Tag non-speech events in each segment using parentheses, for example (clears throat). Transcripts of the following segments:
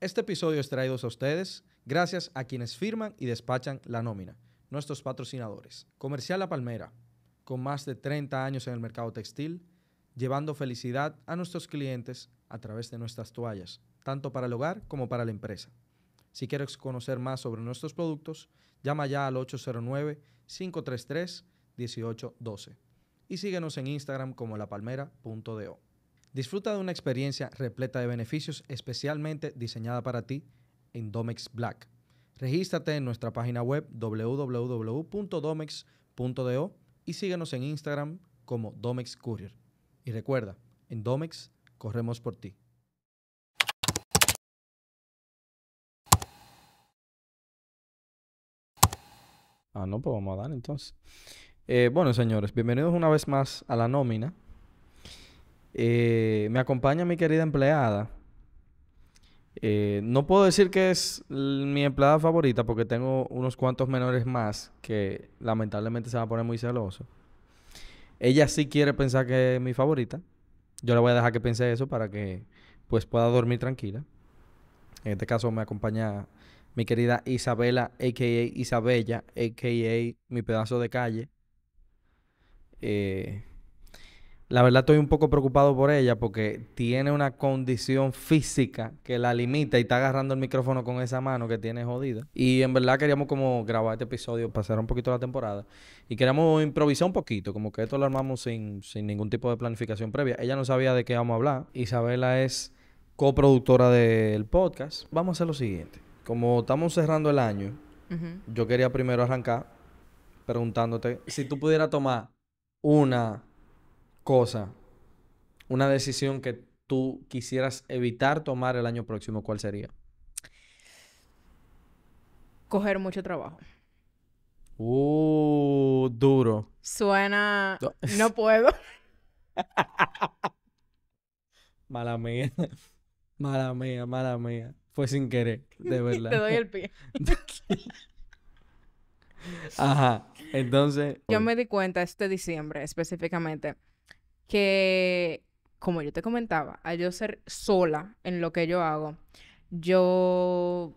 Este episodio es traído a ustedes gracias a quienes firman y despachan la nómina, nuestros patrocinadores. Comercial La Palmera, con más de 30 años en el mercado textil, llevando felicidad a nuestros clientes a través de nuestras toallas, tanto para el hogar como para la empresa. Si quieres conocer más sobre nuestros productos, llama ya al 809-533-1812 y síguenos en Instagram como lapalmera.do. Disfruta de una experiencia repleta de beneficios especialmente diseñada para ti en Domex Black. Regístrate en nuestra página web www.domex.do y síguenos en Instagram como Domex Courier. Y recuerda, en Domex corremos por ti. Ah, no, pues vamos a dar entonces. Eh, bueno, señores, bienvenidos una vez más a la nómina. Eh, me acompaña mi querida empleada. Eh, no puedo decir que es mi empleada favorita porque tengo unos cuantos menores más que lamentablemente se va a poner muy celoso. Ella sí quiere pensar que es mi favorita. Yo le voy a dejar que piense eso para que pues pueda dormir tranquila. En este caso me acompaña mi querida Isabela, a.k.a. Isabella, a.k.a. mi pedazo de calle. Eh, la verdad estoy un poco preocupado por ella porque tiene una condición física que la limita y está agarrando el micrófono con esa mano que tiene jodida. Y en verdad queríamos como grabar este episodio, pasar un poquito la temporada y queríamos improvisar un poquito, como que esto lo armamos sin, ningún tipo de planificación previa. Ella no sabía de qué vamos a hablar. Isabela es coproductora del podcast. Vamos a hacer lo siguiente. Como estamos cerrando el año, yo quería primero arrancar preguntándote si tú pudieras tomar una cosa, una decisión que tú quisieras evitar tomar el año próximo, ¿cuál sería? Coger mucho trabajo. Uh, duro. Suena. No, (laughs) no puedo. (laughs) mala mía. (laughs) Mala mía, mala mía. Fue sin querer, de verdad. Te doy el pie. Ajá. Entonces. Yo me di cuenta este diciembre específicamente que, como yo te comentaba, al yo ser sola en lo que yo hago, yo,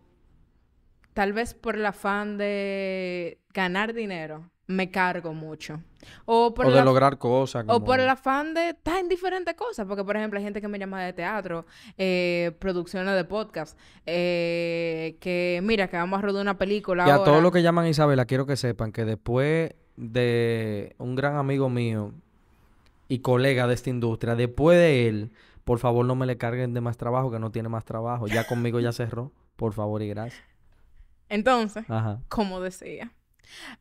tal vez por el afán de ganar dinero, me cargo mucho. O, de lograr cosas. O por el afán de estar en diferentes cosas. Porque, por ejemplo, hay gente que me llama de teatro, eh, producciones de podcast, eh, que mira, que vamos a rodar una película. Y a todo lo que llaman Isabela, quiero que sepan que después de un gran amigo mío y colega de esta industria, después de él, por favor no me le carguen de más trabajo, que no tiene más trabajo. Ya conmigo ya cerró, por favor y gracias. Entonces, como decía,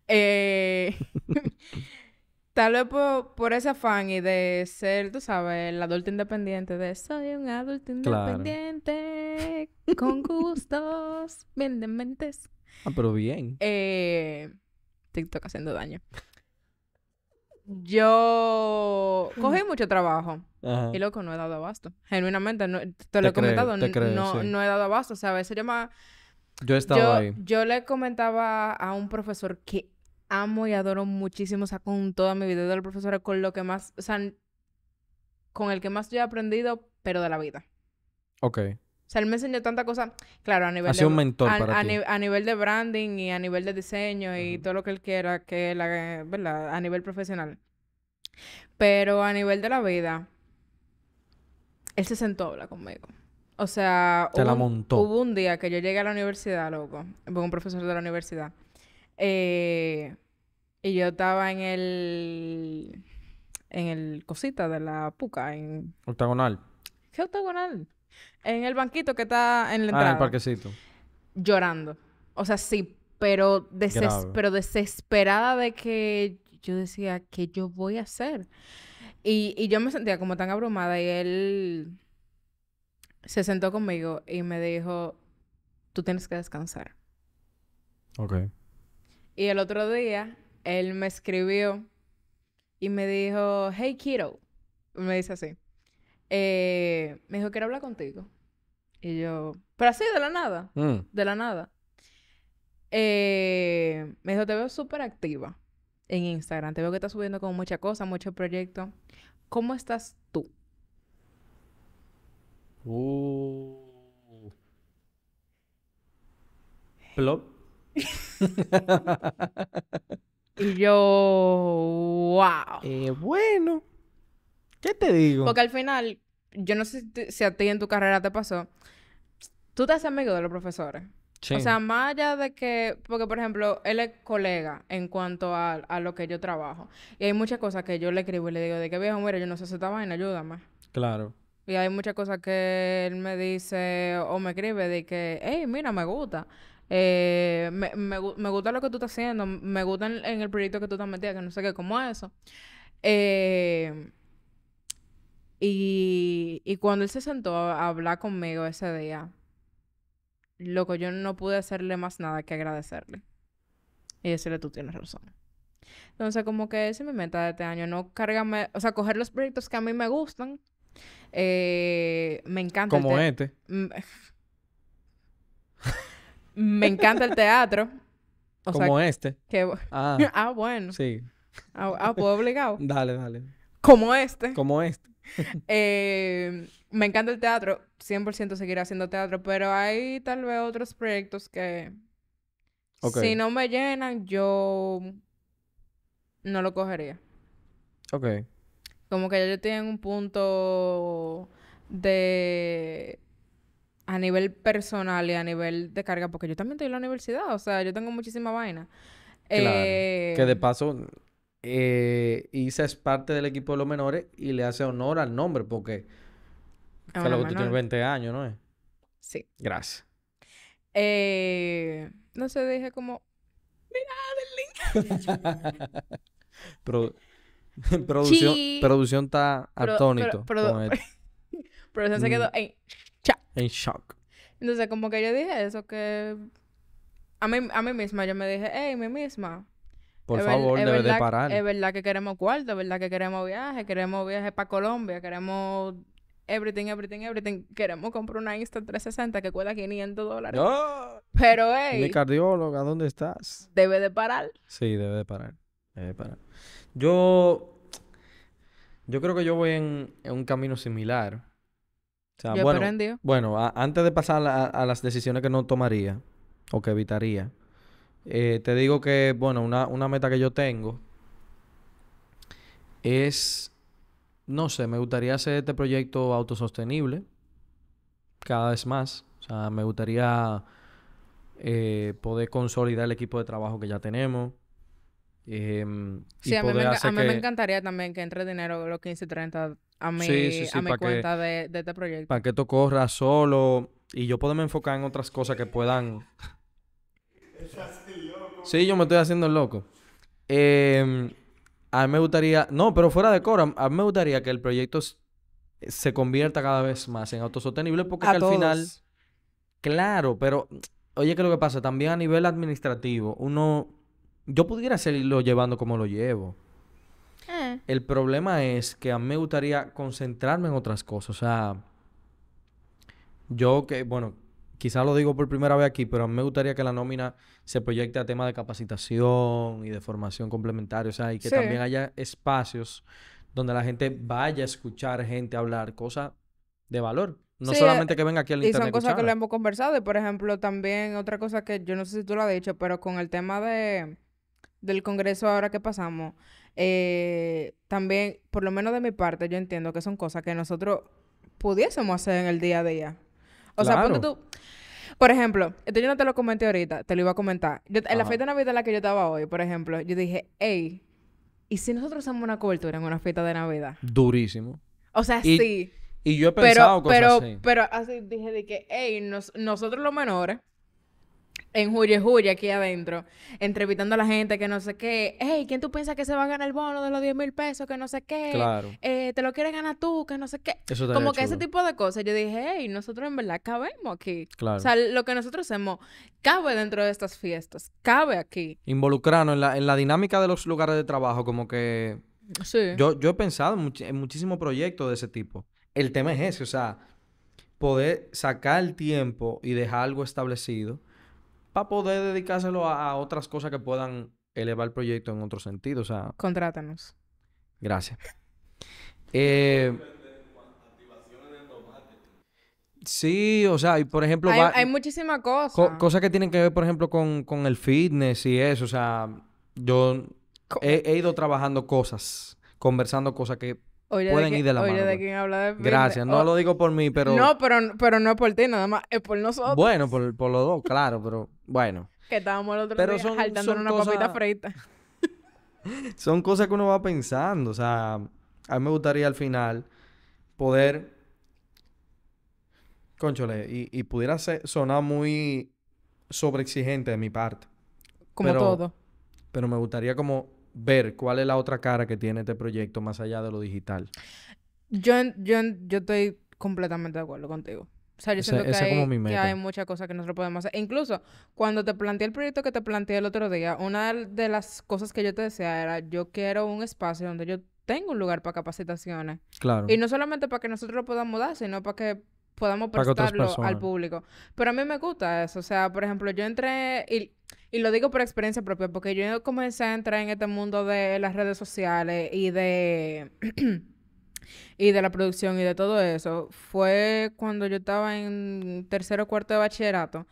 eh, (laughs) tal vez por, por, ese afán y de ser, tú sabes, el adulto independiente, de soy un adulto independiente, con gustos, bien de mentes. Ah, pero bien. Eh, TikTok haciendo daño. Yo cogí mm. mucho trabajo. Y loco, no he dado abasto. Genuinamente, te, lo he comentado, no, no he dado abasto. O sea, a veces yo más... Yo he estado ahí. Yo le comentaba a un profesor que amo y adoro muchísimo, o sea, con toda mi vida del profesor, con lo que más, o sea, con el que más yo he aprendido, pero de la vida. Ok. O sea, él me enseñó tanta cosa, claro, a nivel mentor a, nivel de branding y a nivel de diseño y todo lo que él quiera, que la, ¿verdad? A nivel profesional. Pero a nivel de la vida, él se sentó a conmigo. O sea, se la montó. un día que yo llegué a la universidad, loco, Fue un profesor de la universidad. Eh, y yo estaba en el en el cosita de la puca en octagonal. ¿Qué octagonal? En el banquito que está en la ah, entrada. el parquecito. Llorando. O sea, sí, pero, desesperada de que yo decía, ¿qué yo voy a hacer? Y, y yo me sentía como tan abrumada y él se sentó conmigo y me dijo, tú tienes que descansar. Ok. Y el otro día, él me escribió y me dijo, hey, kiddo. Me dice así eh, me dijo, quiero hablar contigo. Y yo, pero así, de la nada, mm. de la nada. Eh, me dijo, te veo súper activa en Instagram, te veo que estás subiendo con mucha cosa, muchos proyectos. ¿Cómo estás tú? Uh. (laughs) y yo, wow. Eh, bueno. ¿Qué te digo? Porque al final, yo no sé si, a ti en tu carrera te pasó, tú te haces amigo de los profesores. Sí. O sea, más allá de que, porque por ejemplo, él es colega en cuanto a, lo que yo trabajo. Y hay muchas cosas que yo le escribo y le digo, de que viejo, mira, yo no sé si esta vaina, ayúdame. Claro. Y hay muchas cosas que él me dice o me escribe de que, hey, mira, me gusta. Eh, me, me, gusta lo que tú estás haciendo, me gusta en, el proyecto que tú estás metida, que no sé qué, ¿Cómo es eso. Eh, y, cuando él se sentó a hablar conmigo ese día, loco, yo no pude hacerle más nada que agradecerle. Y decirle, tú tienes razón. Entonces, como que esa es mi meta de este año, no cargarme, o sea, coger los proyectos que a mí me gustan. Eh, me encanta. Como este. me encanta el teatro. (laughs) como este. Ah. (laughs) ah. bueno. Sí. Ah, ah pues obligado. dale, dale. Como este. Como este. (laughs) eh, me encanta el teatro, 100% seguiré haciendo teatro, pero hay tal vez otros proyectos que si no me llenan, yo no lo cogería. Ok. Como que yo estoy en un punto de a nivel personal y a nivel de carga, porque yo también estoy en la universidad, o sea, yo tengo muchísima vaina. que de eh, paso eh, Isa es parte del equipo de los menores y le hace honor al nombre porque... A lo que tú tienes 20 años, ¿no es? Sí. Gracias. Eh, no sé, dije como... Mira, del link (laughs) (laughs) producción, producción está atónito. Pro, (laughs) producción se mm. quedó en shock. Entonces, como que yo dije eso, que a mí, a mí misma, yo me dije, hey, mí misma, por favor, debe de parar. Es verdad que queremos cuarto, es verdad que queremos viaje, queremos viaje para Colombia, queremos everything, everything, everything. Queremos comprar una Insta360 que cuesta 500 dólares. ¡Oh! Pero, eh Mi cardióloga, ¿dónde estás? Debe de parar. Sí, debe de parar. Debe de parar. Yo. Yo creo que yo voy en, un camino similar. O sea, bueno, bueno antes de pasar a, las decisiones que no tomaría o que evitaría, eh, te digo que, bueno, una, una, meta que yo tengo es, no sé, me gustaría hacer este proyecto autosostenible cada vez más. O sea, me gustaría eh, poder consolidar el equipo de trabajo que ya tenemos. Em, sí, a, mí me, a mí me encantaría también que entre dinero los 15 y 30 a mi, a mi cuenta de, este proyecto. Para que esto corra solo y yo me enfocar en otras cosas que puedan Sí, yo me estoy haciendo loco. Em, a mí me gustaría, no, pero fuera de coro. a mí me gustaría que el proyecto se convierta cada vez más en autosostenible porque al final, claro, pero oye, ¿qué es lo que pasa? También a nivel administrativo, uno, yo pudiera seguirlo llevando como lo llevo. Eh. El problema es que a mí me gustaría concentrarme en otras cosas, o sea, yo que, bueno, quizás lo digo por primera vez aquí, pero a mí me gustaría que la nómina se proyecte a tema de capacitación y de formación complementaria, o sea, y que también haya espacios donde la gente vaya a escuchar gente hablar cosas de valor. No solamente que venga aquí al internet. Y son cosas que lo hemos conversado. Y por ejemplo, también otra cosa que yo no sé si tú lo has dicho, pero con el tema de del Congreso ahora que pasamos, eh, también, por lo menos de mi parte, yo entiendo que son cosas que nosotros pudiésemos hacer en el día a día. O sea, ponte tú. Por ejemplo, esto yo no te lo comenté ahorita, te lo iba a comentar. en la fiesta de Navidad en la que yo estaba hoy, por ejemplo, yo dije, hey, ¿y si nosotros hacemos una cobertura en una fiesta de Navidad? Durísimo. O sea, sí. Y yo he pensado pero, cosas así. Pero así dije de que, hey, nosotros los menores en y Julia aquí adentro, entrevistando a la gente que no sé qué, hey, ¿quién tú piensas que se va a ganar el bono de los 10 mil pesos? Que no sé qué, claro. Eh, te lo quieres ganar tú, que no sé qué. Eso Como que ese tipo de cosas. Yo dije, hey, nosotros en verdad cabemos aquí. Claro. O sea, lo que nosotros hacemos cabe dentro de estas fiestas, cabe aquí. Involucrarnos en la, en la dinámica de los lugares de trabajo, como que... Sí. Yo, yo he pensado en muchísimos proyectos de ese tipo. El tema es ese, o sea, poder sacar el tiempo y dejar algo establecido para poder dedicárselo a, otras cosas que puedan elevar el proyecto en otro sentido. O sea, Contrátanos. Gracias. eh, sí, o sea, y por ejemplo... Hay, muchísimas cosas. cosas que tienen que ver, por ejemplo, con, con el fitness y eso. O sea, yo he, ido trabajando cosas, conversando cosas que pueden ir de la mano. Pues. Gracias. No oh. lo digo por mí, pero... No, pero, pero no es por ti, nada más. Es por nosotros. Bueno, por, por los dos, claro, pero... Bueno. Que estábamos el otro día son, saltando una copita frita. (laughs) son cosas que uno va pensando. O sea, a mí me gustaría al final poder. Conchole, y, y pudiera sonar muy sobreexigente de mi parte. Como todo. Pero me gustaría como ver cuál es la otra cara que tiene este proyecto más allá de lo digital. yo, yo estoy completamente de acuerdo contigo. O sea, yo siento que, hay, hay muchas cosas que nosotros podemos hacer. incluso, cuando te planteé el proyecto que te planteé el otro día, una de las cosas que yo te decía era, yo quiero un espacio donde yo tenga un lugar para capacitaciones. Claro. Y no solamente para que nosotros lo podamos dar, sino para que podamos prestarlo al público. Pero a mí me gusta eso. O sea, por ejemplo, yo entré, y, lo digo por experiencia propia, porque yo comencé a entrar en este mundo de las redes sociales y de... (clears throat) y de la producción y de todo eso, fue cuando yo estaba en tercero o cuarto de bachillerato,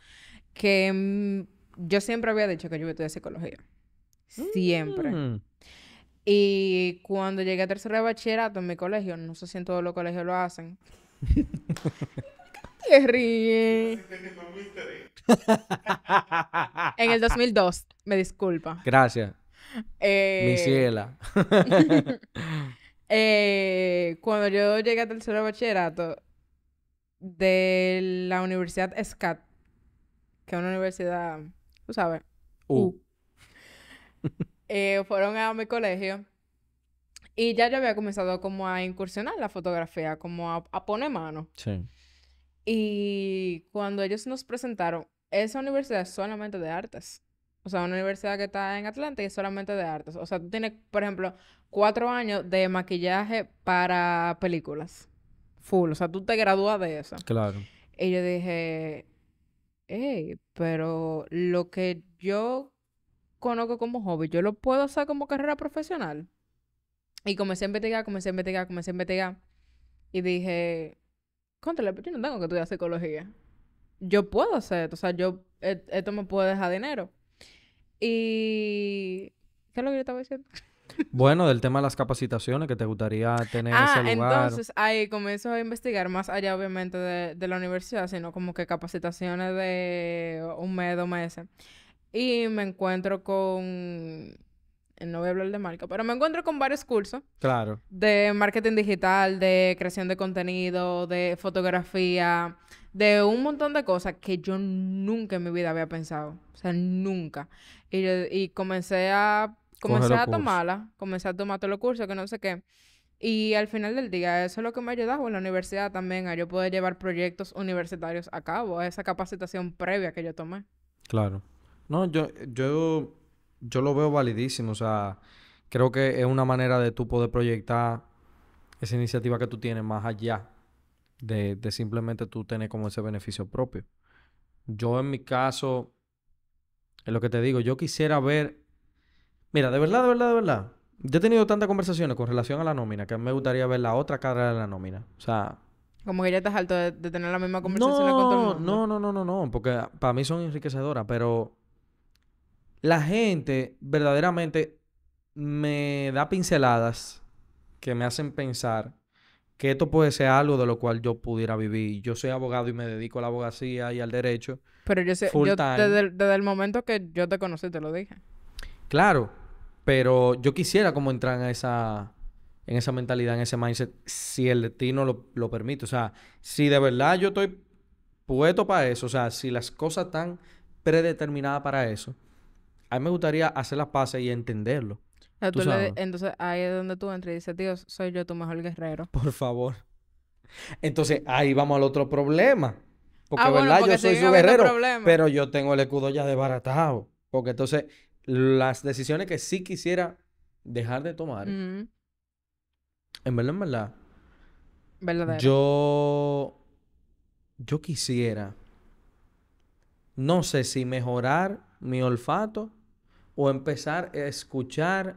que mm, yo siempre había dicho que yo iba a estudiar psicología. Siempre. Mm. Y cuando llegué a tercero de bachillerato en mi colegio, no sé si en todos los colegios lo hacen. te (laughs) ríes? (laughs) en el 2002, me disculpa. Gracias. Mi eh, ciela. (laughs) Eh, cuando yo llegué a tercero bachillerato de la Universidad SCAT, que es una universidad, tú sabes, U. Eh, fueron a mi colegio y ya yo había comenzado como a incursionar la fotografía, como a, poner mano. Y cuando ellos nos presentaron, esa universidad es solamente de artes. O sea, una universidad que está en Atlanta y es solamente de artes. O sea, tú tienes, por ejemplo, cuatro años de maquillaje para películas. Full. O sea, tú te gradúas de eso. Claro. Y yo dije, hey, pero lo que yo conozco como hobby, yo lo puedo hacer como carrera profesional. Y comencé a investigar, comencé a investigar, comencé a investigar. Y dije, Contale, pero yo no tengo que estudiar psicología. Yo puedo hacer esto. O sea, yo, e-, esto me puede dejar dinero. Y... ¿Qué es lo que yo estaba diciendo? (laughs) Bueno, del tema de las capacitaciones que te gustaría tener en ah, ese lugar. Entonces ahí comienzo a investigar más allá, obviamente, de, de la universidad, sino como que capacitaciones de un mes, dos meses. Y me encuentro con. Eh, no voy a hablar de marca, pero me encuentro con varios cursos. Claro. De marketing digital, de creación de contenido, de fotografía, de un montón de cosas que yo nunca en mi vida había pensado. O sea, nunca. Y, comencé a, comencé a tomarla, comencé a tomar todos los cursos, que no sé qué. Y al final del día, eso es lo que me ha ayudado en la universidad también, a yo poder llevar proyectos universitarios a cabo, esa capacitación previa que yo tomé. Claro. No, yo, yo, yo lo veo validísimo. O sea, creo que es una manera de tú poder proyectar esa iniciativa que tú tienes más allá de, de simplemente tú tener como ese beneficio propio. Yo en mi caso, es lo que te digo, yo quisiera ver, mira, de verdad, de verdad, de verdad, yo he tenido tantas conversaciones con relación a la nómina que me gustaría ver la otra cara de la nómina. O sea... Como que ya estás alto de, tener la misma conversación No, no, no, no, no, porque para mí son enriquecedoras, pero la gente verdaderamente me da pinceladas que me hacen pensar que esto puede ser algo de lo cual yo pudiera vivir. Yo soy abogado y me dedico a la abogacía y al derecho. Pero yo desde, el momento que yo te conocí te lo dije. Claro, pero yo quisiera como entrar en esa, en esa mentalidad, en ese mindset, si el destino lo, permite. O sea, si de verdad yo estoy puesto para eso, o sea, si las cosas están predeterminadas para eso, a mí me gustaría hacer las paces y entenderlo entonces ahí es donde tú entras y dices, Dios, soy yo tu mejor guerrero. (laughs) Por favor. Entonces ahí vamos al otro problema. Porque, ah, ¿verdad? yo soy su guerrero, pero yo tengo el escudo ya desbaratado. Porque entonces las decisiones que sí quisiera dejar de tomar, en verdad, en verdad, yo, yo quisiera, no sé si mejorar mi olfato o empezar a escuchar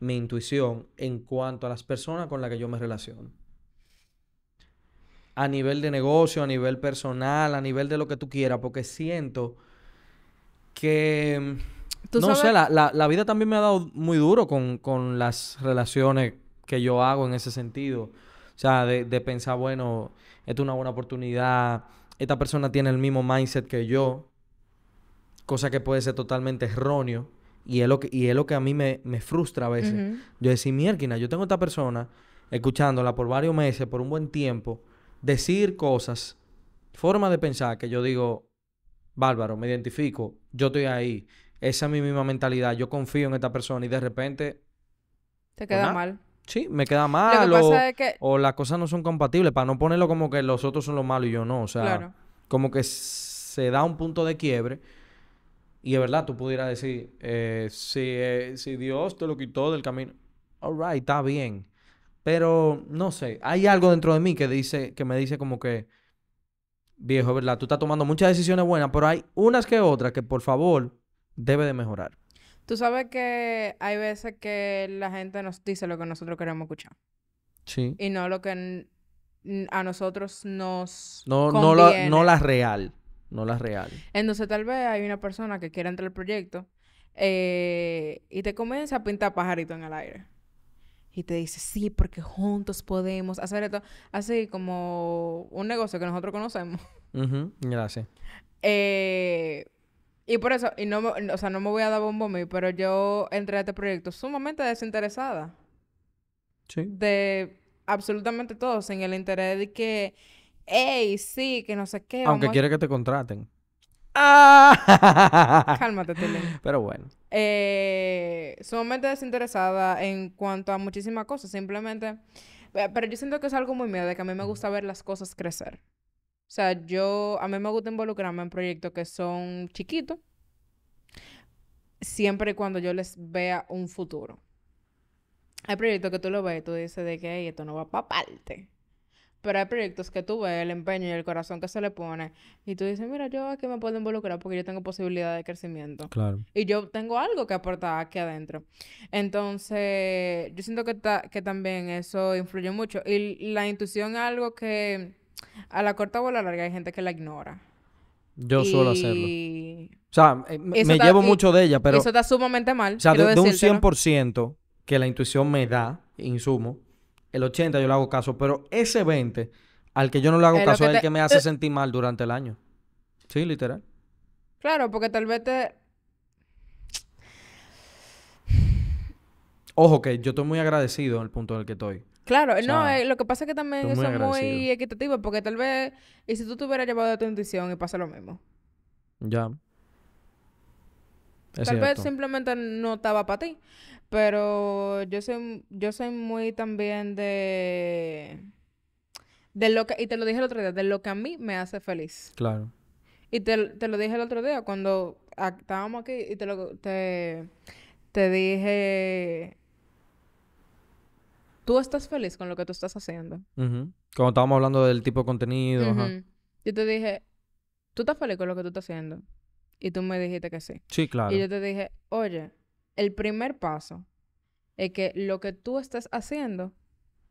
mi intuición en cuanto a las personas con las que yo me relaciono. A nivel de negocio, a nivel personal, a nivel de lo que tú quieras, porque siento que... no sé, la, vida también me ha dado muy duro con, las relaciones que yo hago en ese sentido. O sea, de, de pensar, bueno, esta es una buena oportunidad, esta persona tiene el mismo mindset que yo, cosa que puede ser totalmente erróneo y es lo que, y es lo que a mí me, frustra a veces. Yo decir, mierda, yo tengo a esta persona escuchándola por varios meses, por un buen tiempo, decir cosas, formas de pensar que yo digo, bárbaro, me identifico, yo estoy ahí, esa es mi misma mentalidad, yo confío en esta persona y de repente... Te pues queda mal. Sí, me queda mal o, las cosas no son compatibles, para no ponerlo como que los otros son los malos y yo no, o sea, como que se da un punto de quiebre y de verdad, tú pudieras decir, eh, si, eh, si, Dios te lo quitó del camino, all right, está bien. Pero, no sé, hay algo dentro de mí que, dice, que me dice como que, viejo, ¿verdad? Tú estás tomando muchas decisiones buenas, pero hay unas que otras que, por favor, debe de mejorar. Tú sabes que hay veces que la gente nos dice lo que nosotros queremos escuchar. Sí. Y no lo que a nosotros nos no, No, la, no la real no las real. Entonces tal vez hay una persona que quiera entrar al proyecto eh, y te comienza a pintar pajarito en el aire. Y te dice, sí, porque juntos podemos hacer esto. Así como un negocio que nosotros conocemos. (laughs) Gracias. Eh, y por eso, y no, me, o sea, no me voy a dar bombo a pero yo entré a este proyecto sumamente desinteresada. Sí. De absolutamente todos, sin el interés de que hey, sí, que no sé qué. Aunque quiere que te contraten. Ah. (laughs) Cálmate, Telen. Pero bueno. Eh, sumamente desinteresada en cuanto a muchísimas cosas. Simplemente. Eh, pero yo siento que es algo muy mío, de que a mí me gusta ver las cosas crecer. O sea, yo. A mí me gusta involucrarme en proyectos que son chiquitos. Siempre y cuando yo les vea un futuro. Hay proyectos que tú lo ves y tú dices de que esto no va para parte. Pero hay proyectos que tú ves el empeño y el corazón que se le pone. Y tú dices, mira, yo aquí me puedo involucrar porque yo tengo posibilidad de crecimiento. Claro. Y yo tengo algo que aportar aquí adentro. Entonces, yo siento que, que también eso influye mucho. Y la intuición es algo que a la corta o a la larga hay gente que la ignora. Yo suelo hacerlo. O sea, me, llevo mucho de ella, pero... Eso está sumamente mal. O sea, de, un 100% que la intuición me da, insumo, el 80 yo le hago caso, pero ese 20 al que yo no le hago caso es el que me hace (laughs) sentir mal durante el año. Sí, literal. Claro, porque tal vez te... Ojo, que yo estoy muy agradecido en el punto en el que estoy. Claro, no, eh, lo que pasa es que también eso es muy equitativo, porque tal vez, y si tú te hubieras llevado a tu intuición y pasa lo mismo. Ya. Tal vez simplemente no estaba para ti. Pero yo soy, yo soy muy también de. De lo que, y te lo dije el otro día, de lo que a mí me hace feliz. Claro. Y te, te lo dije el otro día cuando estábamos aquí y te, lo, te, te dije. Tú estás feliz con lo que tú estás haciendo. Uh Cuando estábamos hablando del tipo de contenido. Yo te dije, tú estás feliz con lo que tú estás haciendo y tú me dijiste que sí. Sí, claro. Y yo te dije, oye, el primer paso es que lo que tú estás haciendo,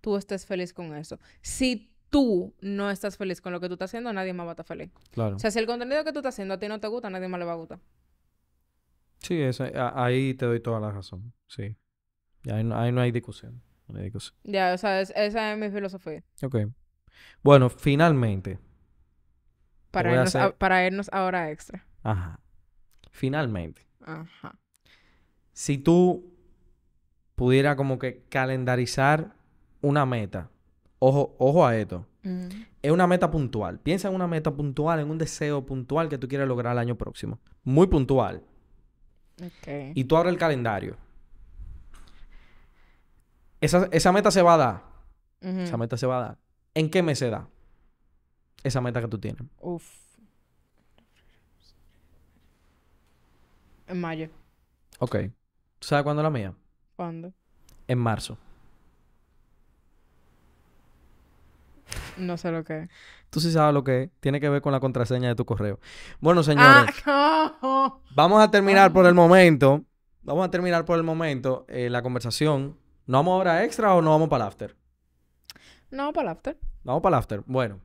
tú estés feliz con eso. Si tú no estás feliz con lo que tú estás haciendo, nadie más va a estar feliz. Claro. O sea, si el contenido que tú estás haciendo a ti no te gusta, nadie más le va a gustar. Sí, eso, ahí te doy toda la razón. Sí. ahí, no, hay discusión. Ya, o sea, esa es mi filosofía. Ok. Bueno, finalmente. Para para irnos ahora extra. Ajá. Finalmente. Ajá. Si tú pudiera como que calendarizar una meta, ojo, ojo a esto. Mm. Es una meta puntual. Piensa en una meta puntual, en un deseo puntual que tú quieres lograr el año próximo. Muy puntual. Y tú abres el calendario. Esa, meta se va a dar. Esa meta se va a dar. ¿En qué mes se da? Esa meta que tú tienes. Uf. En mayo. Ok. ¿Tú sabes cuándo la mía? ¿Cuándo? En marzo. No sé lo que es. Tú sí sabes lo que es. Tiene que ver con la contraseña de tu correo. Bueno, señores. Ah, vamos a terminar por el momento. Vamos a terminar por el momento eh, la conversación. ¿No vamos a hora extra o no vamos para el after? No, para el after. Vamos para el after. Bueno.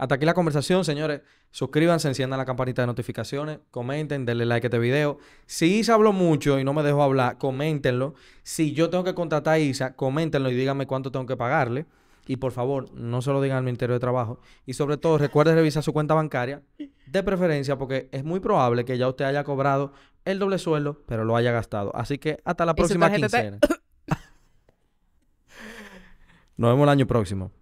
Hasta aquí la conversación, señores. Suscríbanse, enciendan la campanita de notificaciones, comenten, denle like a este video. Si Isa habló mucho y no me dejó hablar, coméntenlo. Si yo tengo que contratar a Isa, coméntenlo y díganme cuánto tengo que pagarle. Y por favor, no se lo digan al Ministerio de Trabajo. Y sobre todo, recuerde revisar su cuenta bancaria, de preferencia, porque es muy probable que ya usted haya cobrado el doble sueldo, pero lo haya gastado. Así que hasta la próxima quincena. Nos vemos el año próximo.